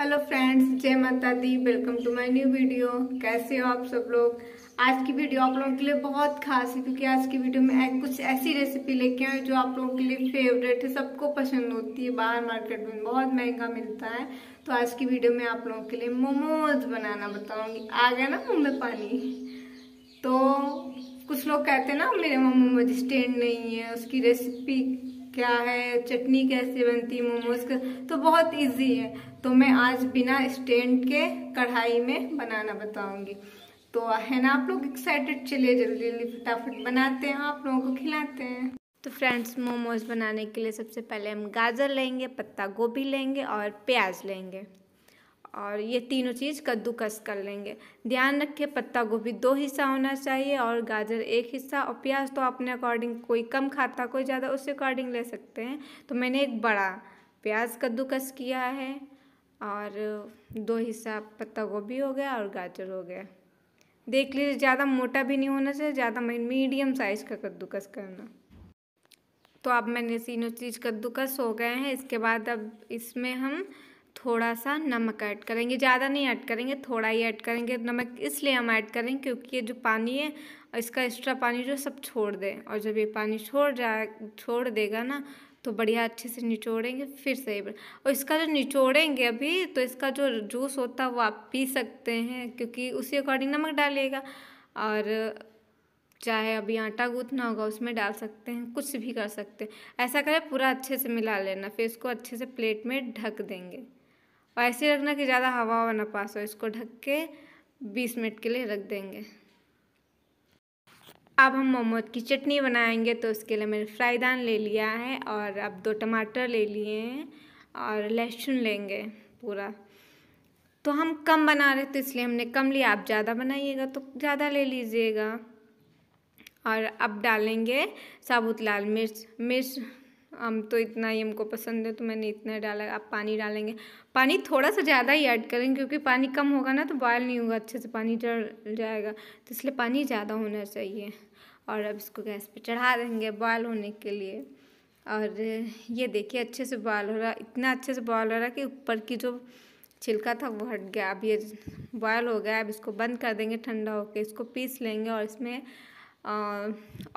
hello friends जय माता दी welcome to my new video कैसे हो आप सब लोग आज की वीडियो आप लोगों के लिए बहुत खास है क्योंकि आज की वीडियो में कुछ ऐसी रेसिपी लेके आए जो आप लोगों के लिए फेवरेट है सबको पसंद होती है बाहर मार्केट में बहुत महंगा मिलता है तो आज की वीडियो में आप लोगों के लिए मोमोज बनाना बताऊंगी आ गया ना मुँह में पानी तो कुछ लोग कहते हैं ना मेरे मोमो स्टैंड नहीं है उसकी रेसिपी क्या है चटनी कैसे बनती मोमोज का तो बहुत इजी है तो मैं आज बिना स्टैंड के कढ़ाई में बनाना बताऊंगी तो है ना आप लोग एक्साइटेड चलिए जल्दी जल्दी फटाफट बनाते हैं आप लोगों को खिलाते हैं तो फ्रेंड्स मोमोज बनाने के लिए सबसे पहले हम गाजर लेंगे पत्ता गोभी लेंगे और प्याज लेंगे और ये तीनों चीज़ कद्दूकस कर लेंगे ध्यान रखें पत्ता गोभी दो हिस्सा होना चाहिए और गाजर एक हिस्सा और प्याज तो अपने अकॉर्डिंग कोई कम खाता कोई ज़्यादा उसके अकॉर्डिंग ले सकते हैं तो मैंने एक बड़ा प्याज कद्दूकस किया है और दो हिस्सा पत्ता गोभी हो गया और गाजर हो गया देख लीजिए ज़्यादा मोटा भी नहीं होना चाहिए ज़्यादा मीडियम साइज़ का कद्दूकस करना तो अब मैंने तीनों चीज़ कद्दूकस हो गए हैं इसके बाद अब इसमें हम थोड़ा सा नमक ऐड करेंगे ज़्यादा नहीं ऐड करेंगे थोड़ा ही ऐड करेंगे नमक इसलिए हम ऐड करेंगे क्योंकि ये जो पानी है इसका एक्स्ट्रा पानी जो सब छोड़ दें और जब ये पानी छोड़ जाए छोड़ देगा ना तो बढ़िया अच्छे से निचोड़ेंगे फिर से और इसका जो निचोड़ेंगे अभी तो इसका जो जूस होता है वो आप पी सकते हैं क्योंकि उसी अकॉर्डिंग नमक डालिएगा और चाहे अभी आटा गूंथना होगा उसमें डाल सकते हैं कुछ भी कर सकते हैं ऐसा करें पूरा अच्छे से मिला लेना फिर इसको अच्छे से प्लेट में ढक देंगे और ऐसे रखना कि ज़्यादा हवा हवा ना पास हो इसको ढक के बीस मिनट के लिए रख देंगे अब हम मोमोज की चटनी बनाएंगे तो उसके लिए मैंने फ्राईदान ले लिया है और अब दो टमाटर ले लिए हैं और लहसुन लेंगे पूरा तो हम कम बना रहे तो इसलिए हमने कम लिया आप ज़्यादा बनाइएगा तो ज़्यादा ले लीजिएगा और अब डालेंगे साबुत लाल मिर्च मिर्च हम तो इतना ही हमको पसंद है तो मैंने इतना डाला आप पानी डालेंगे पानी थोड़ा सा ज़्यादा ही ऐड करेंगे क्योंकि पानी कम होगा ना तो बॉयल नहीं होगा अच्छे से पानी चढ़ जाएगा तो इसलिए पानी ज़्यादा होना चाहिए और अब इसको गैस पे चढ़ा देंगे बॉयल होने के लिए और ये देखिए अच्छे से बॉयल हो रहा इतना अच्छे से बॉयल हो रहा कि ऊपर की जो छिलका था वो हट गया अब ये बॉयल हो गया अब इसको बंद कर देंगे ठंडा होके इसको पीस लेंगे और इसमें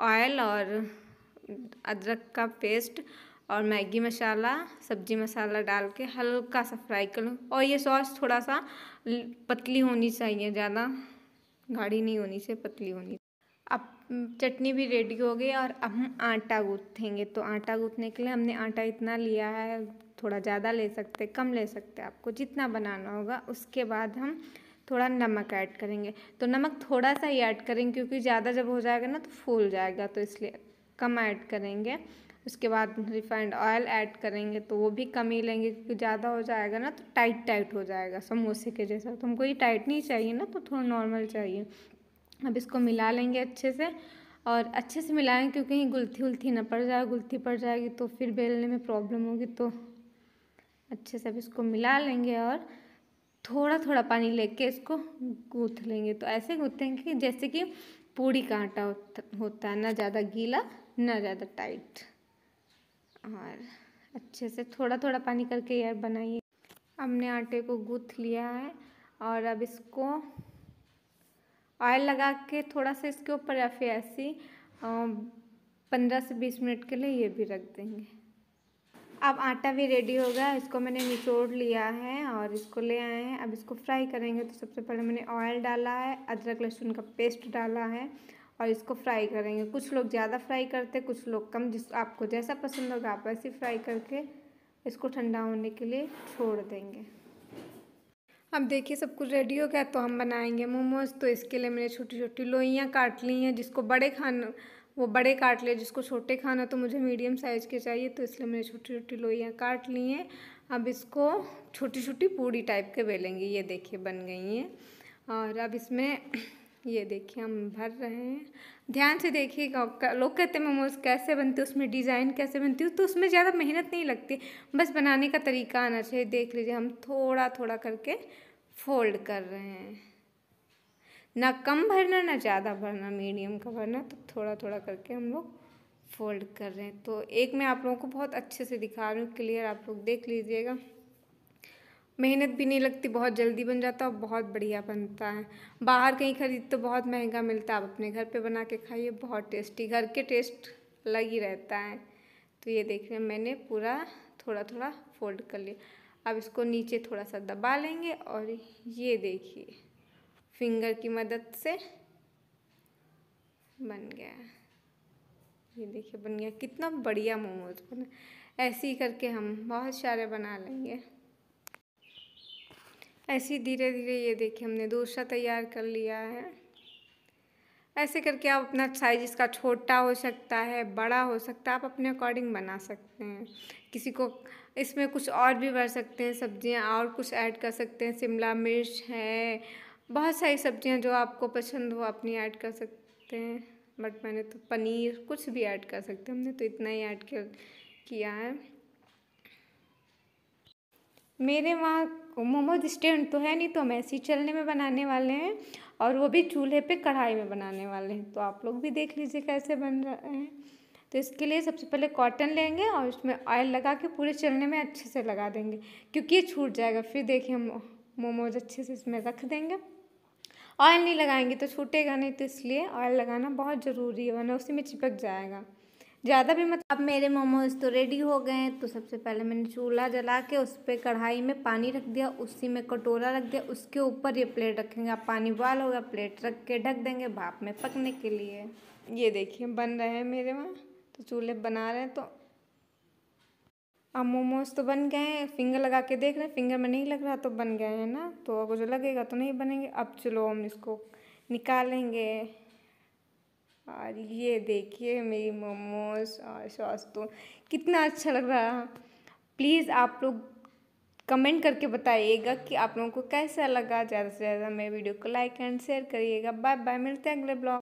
ऑयल और अदरक का पेस्ट और मैगी मसाला सब्जी मसाला डाल के हल्का सा फ्राई कर लूँ और ये सॉस थोड़ा सा पतली होनी चाहिए ज़्यादा गाढ़ी नहीं होनी चाहिए पतली होनी अब चटनी भी रेडी हो गई और अब हम आटा गूँथेंगे तो आटा गूँथने के लिए हमने आटा इतना लिया है थोड़ा ज़्यादा ले सकते कम ले सकते आपको जितना बनाना होगा उसके बाद हम थोड़ा नमक ऐड करेंगे तो नमक थोड़ा सा ही ऐड करेंगे क्योंकि ज़्यादा जब हो जाएगा ना तो फूल जाएगा तो इसलिए कम ऐड करेंगे उसके बाद रिफाइंड ऑयल ऐड करेंगे तो वो भी कम ही लेंगे क्योंकि ज़्यादा हो जाएगा ना तो टाइट टाइट हो जाएगा समोसे के जैसा तो हमको ये टाइट नहीं चाहिए ना तो थोड़ा नॉर्मल चाहिए अब इसको मिला लेंगे अच्छे से और अच्छे से मिलाएंगे क्योंकि कहीं गुलथी उलथी ना पड़ जाए गुलथी पड़ जाएगी तो फिर बेलने में प्रॉब्लम होगी तो अच्छे से अब इसको मिला लेंगे और थोड़ा थोड़ा पानी लेके इसको गूँथ लेंगे तो ऐसे गूँथेंगे कि जैसे कि पूड़ी का आटा होता है ना ज़्यादा गीला ना ज़्यादा टाइट और अच्छे से थोड़ा थोड़ा पानी करके यार बनाइए हमने आटे को गूँथ लिया है और अब इसको ऑयल लगा के थोड़ा सा इसके ऊपर या फिर ऐसी पंद्रह से बीस मिनट के लिए ये भी रख देंगे अब आटा भी रेडी हो गया इसको मैंने निचोड़ लिया है और इसको ले आए हैं अब इसको फ्राई करेंगे तो सबसे पहले मैंने ऑयल डाला है अदरक लहसुन का पेस्ट डाला है और इसको फ्राई करेंगे कुछ लोग ज़्यादा फ्राई करते कुछ लोग कम जिस आपको जैसा पसंद होगा आप वैसे फ्राई करके इसको ठंडा होने के लिए छोड़ देंगे अब देखिए सब कुछ रेडी हो गया तो हम बनाएंगे मोमोज तो इसके लिए मैंने छोटी छोटी लोइयाँ काट ली हैं जिसको बड़े खाना वो बड़े काट लिए जिसको छोटे खाना तो मुझे मीडियम साइज़ के चाहिए तो इसलिए मैंने छोटी छोटी लोइयाँ काट ली हैं अब इसको छोटी छोटी पूड़ी टाइप के बेलेंगे ये देखिए बन गई हैं और अब इसमें ये देखिए हम भर रहे हैं ध्यान से देखिएगा लोग कहते हैं मोमोज कैसे बनते उसमें डिज़ाइन कैसे बनती है तो उसमें ज़्यादा मेहनत नहीं लगती बस बनाने का तरीका आना चाहिए देख लीजिए हम थोड़ा थोड़ा करके फोल्ड कर रहे हैं ना कम भरना ना ज़्यादा भरना मीडियम का भरना तो थोड़ा थोड़ा करके हम लोग फोल्ड कर रहे हैं तो एक मैं आप लोगों को बहुत अच्छे से दिखा रही हूँ क्लियर आप लोग देख लीजिएगा मेहनत भी नहीं लगती बहुत जल्दी बन जाता है और बहुत बढ़िया बनता है बाहर कहीं खरीद तो बहुत महंगा मिलता है आप अपने घर पे बना के खाइए बहुत टेस्टी घर के टेस्ट अलग ही रहता है तो ये देख रहे हैं मैंने पूरा थोड़ा थोड़ा फोल्ड कर लिया अब इसको नीचे थोड़ा सा दबा लेंगे और ये देखिए फिंगर की मदद से बन गया ये देखिए बन गया कितना बढ़िया मोमोज बना ऐसे ही करके हम बहुत सारे बना लेंगे ऐसे धीरे धीरे ये देखिए हमने दूसरा तैयार कर लिया है ऐसे करके आप अपना साइज इसका छोटा हो सकता है बड़ा हो सकता है आप अपने अकॉर्डिंग बना सकते हैं किसी को इसमें कुछ और भी भर सकते हैं सब्जियां और कुछ ऐड कर सकते हैं शिमला मिर्च है बहुत सारी सब्जियां जो आपको पसंद हो अपनी ऐड कर सकते हैं बट मैंने तो पनीर कुछ भी ऐड कर सकते हैं हमने तो इतना ही ऐड कर किया है मेरे वहाँ मोमोज स्टैंड तो है नहीं तो हम ऐसे ही चलने में बनाने वाले हैं और वो भी चूल्हे पे कढ़ाई में बनाने वाले हैं तो आप लोग भी देख लीजिए कैसे बन रहे हैं तो इसके लिए सबसे पहले कॉटन लेंगे और उसमें ऑयल लगा के पूरे चलने में अच्छे से लगा देंगे क्योंकि ये छूट जाएगा फिर देखिए हम मोमोज अच्छे से इसमें रख देंगे ऑयल नहीं लगाएंगे तो छूटेगा नहीं तो इसलिए ऑयल लगाना बहुत ज़रूरी है वरना उसी में चिपक जाएगा ज़्यादा भी मत अब मेरे मोमोज तो रेडी हो गए हैं तो सबसे पहले मैंने चूल्हा जला के उस पर कढ़ाई में पानी रख दिया उसी में कटोरा रख दिया उसके ऊपर ये प्लेट रखेंगे आप पानी उबाल होगा प्लेट रख के ढक देंगे भाप में पकने के लिए ये देखिए बन रहे हैं मेरे वहाँ तो चूल्हे बना रहे हैं तो अब मोमोज तो बन गए हैं फिंगर लगा के देख रहे हैं फिंगर में नहीं लग रहा तो बन गए हैं ना तो अगर जो लगेगा तो नहीं बनेंगे अब चलो हम इसको निकालेंगे और ये देखिए मेरी मोमोज और सॉस तो कितना अच्छा लग रहा है प्लीज़ आप लोग कमेंट करके बताइएगा कि आप लोगों को कैसा लगा ज़्यादा से ज़्यादा मेरे वीडियो को लाइक एंड शेयर करिएगा बाय बाय मिलते हैं अगले ब्लॉग